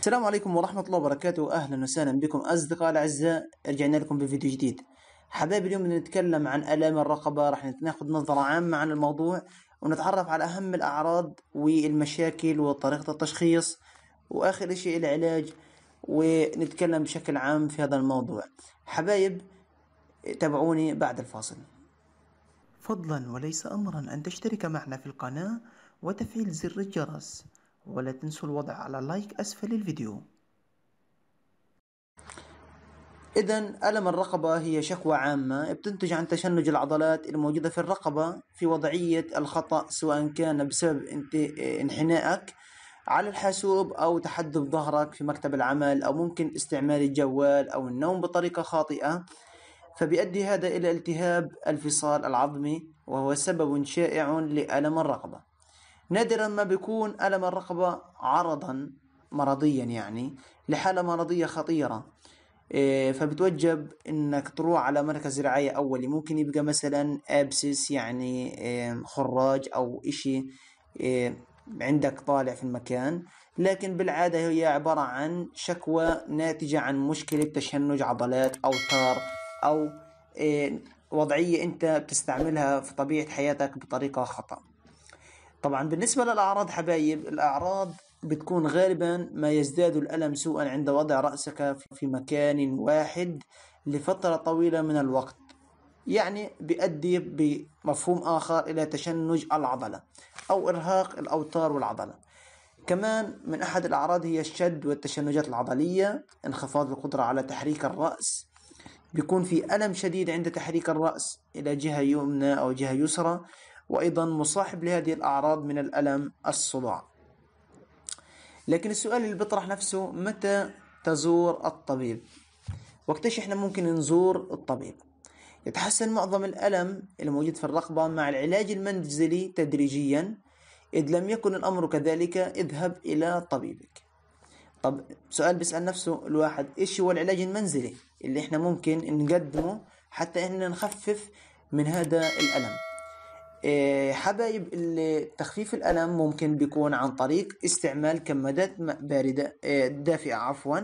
السلام عليكم ورحمة الله وبركاته أهلا وسهلا بكم أصدقاء الأعزاء رجعنا لكم بفيديو جديد حبايبي اليوم نتكلم عن آلام الرقبة راح ناخذ نظرة عامة عن الموضوع ونتعرف على أهم الأعراض والمشاكل وطريقة التشخيص وآخر شيء العلاج ونتكلم بشكل عام في هذا الموضوع حبايب تابعوني بعد الفاصل فضلا وليس أمرا أن تشترك معنا في القناة وتفعيل زر الجرس ولا تنسوا الوضع على لايك أسفل الفيديو إذا ألم الرقبة هي شكوى عامة بتنتج عن تشنج العضلات الموجودة في الرقبة في وضعية الخطأ سواء كان بسبب انحنائك على الحاسوب أو تحدب ظهرك في مكتب العمل أو ممكن استعمال الجوال أو النوم بطريقة خاطئة فبيؤدي هذا إلى التهاب الفصال العظمي وهو سبب شائع لألم الرقبة نادرا ما بيكون ألم الرقبة عرضا مرضيا يعني لحالة مرضية خطيرة إيه، فبتوجب انك تروح على مركز رعاية اولي ممكن يبقى مثلا ابسس يعني إيه، خراج او اشي إيه، عندك طالع في المكان لكن بالعادة هي عبارة عن شكوى ناتجة عن مشكلة تشنج عضلات اوتار او وضعية انت بتستعملها في طبيعة حياتك بطريقة خطأ طبعا بالنسبة للأعراض حبايب الأعراض بتكون غالبا ما يزداد الألم سوءا عند وضع رأسك في مكان واحد لفترة طويلة من الوقت يعني بيؤدي بمفهوم آخر إلى تشنج العضلة أو إرهاق الأوتار والعضلة كمان من أحد الأعراض هي الشد والتشنجات العضلية انخفاض القدرة على تحريك الرأس بيكون في ألم شديد عند تحريك الرأس إلى جهة يمنى أو جهة يسرى وأيضا مصاحب لهذه الأعراض من الألم الصداع لكن السؤال اللي بيطرح نفسه متى تزور الطبيب وقتاش احنا ممكن نزور الطبيب يتحسن معظم الألم الموجود في الرقبة مع العلاج المنزلي تدريجيا إذ لم يكن الأمر كذلك اذهب إلى طبيبك طب سؤال بيسأل نفسه الواحد إيش هو العلاج المنزلي اللي إحنا ممكن نقدمه حتى ان نخفف من هذا الألم إيه، حبايب تخفيف الألم ممكن بيكون عن طريق استعمال كمادات باردة إيه، دافئة عفوا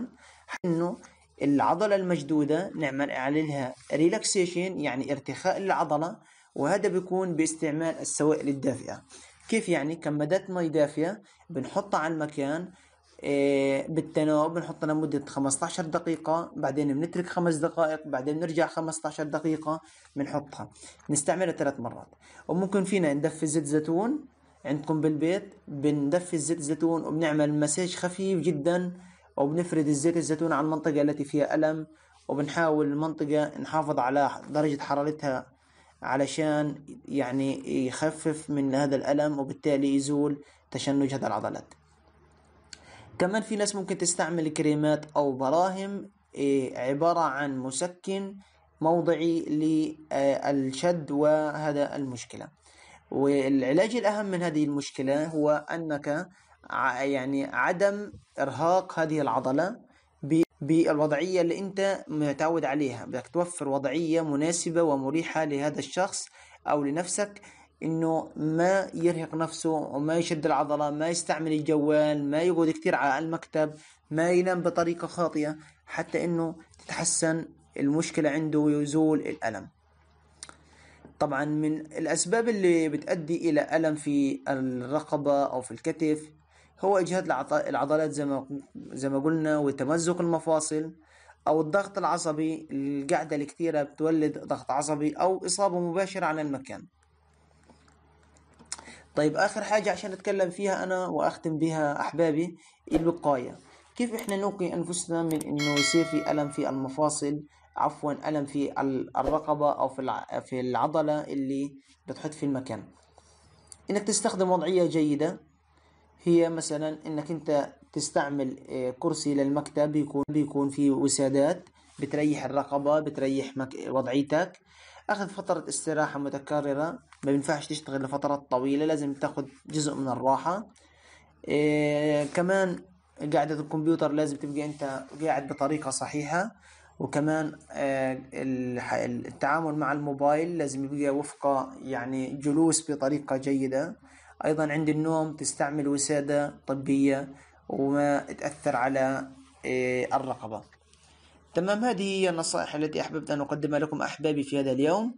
إنه العضلة المشدودة نعمل عليها ريلاكسيشن يعني ارتخاء العضلة وهذا بيكون باستعمال السوائل الدافئة كيف يعني كمادات مي دافية بنحطها على المكان إيه، بالتناوب بنحطها لمدة 15 دقيقة بعدين بنترك خمس دقائق بعدين بنرجع 15 دقيقة بنحطها بنستعملها ثلاث مرات وممكن فينا ندفي زيت زيتون عندكم بالبيت بندفي زيت زيتون وبنعمل مساج خفيف جدا وبنفرد الزيت الزيتون على المنطقة التي فيها ألم وبنحاول المنطقة نحافظ على درجة حرارتها علشان يعني يخفف من هذا الألم وبالتالي يزول تشنج هذا العضلات كمان في ناس ممكن تستعمل كريمات أو براهم إيه، عبارة عن مسكن موضعي للشد وهذا المشكلة والعلاج الأهم من هذه المشكلة هو أنك يعني عدم إرهاق هذه العضلة بالوضعية اللي أنت متعود عليها بدك توفر وضعية مناسبة ومريحة لهذا الشخص أو لنفسك انه ما يرهق نفسه وما يشد العضله ما يستعمل الجوال ما يقعد كثير على المكتب ما ينام بطريقه خاطئه حتى انه تتحسن المشكله عنده ويزول الالم طبعا من الاسباب اللي بتؤدي الى الم في الرقبه او في الكتف هو اجهاد العضلات زي ما زي ما قلنا وتمزق المفاصل او الضغط العصبي القعده الكثيره بتولد ضغط عصبي او اصابه مباشره على المكان طيب آخر حاجة عشان أتكلم فيها أنا وأختم بها أحبابي الوقاية كيف إحنا نوقي أنفسنا من إنه يصير في ألم في المفاصل عفوا ألم في الرقبة أو في في العضلة اللي بتحط في المكان إنك تستخدم وضعية جيدة هي مثلا إنك أنت تستعمل آه، كرسي للمكتب بيكون بيكون فيه وسادات بتريح الرقبة بتريح وضعيتك اخذ فترة استراحة متكررة ما بينفعش تشتغل لفترات طويلة لازم تاخذ جزء من الراحة إيه، كمان قاعدة الكمبيوتر لازم تبقى انت قاعد بطريقة صحيحة وكمان إيه، التعامل مع الموبايل لازم يبقى وفق يعني جلوس بطريقة جيدة أيضا عند النوم تستعمل وسادة طبية وما تأثر على إيه، الرقبة تمام هذه هي النصائح التي أحببت أن أقدمها لكم أحبابي في هذا اليوم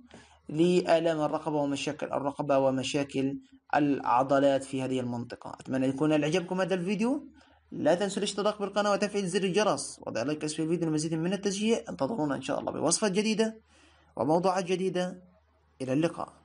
لآلام الرقبة ومشاكل الرقبة ومشاكل العضلات في هذه المنطقة أتمنى أن يكون أعجبكم هذا الفيديو لا تنسوا الاشتراك بالقناة وتفعيل زر الجرس وضع لايك اسفل الفيديو لمزيد من التشجيع انتظرونا إن شاء الله بوصفة جديدة وموضوعات جديدة إلى اللقاء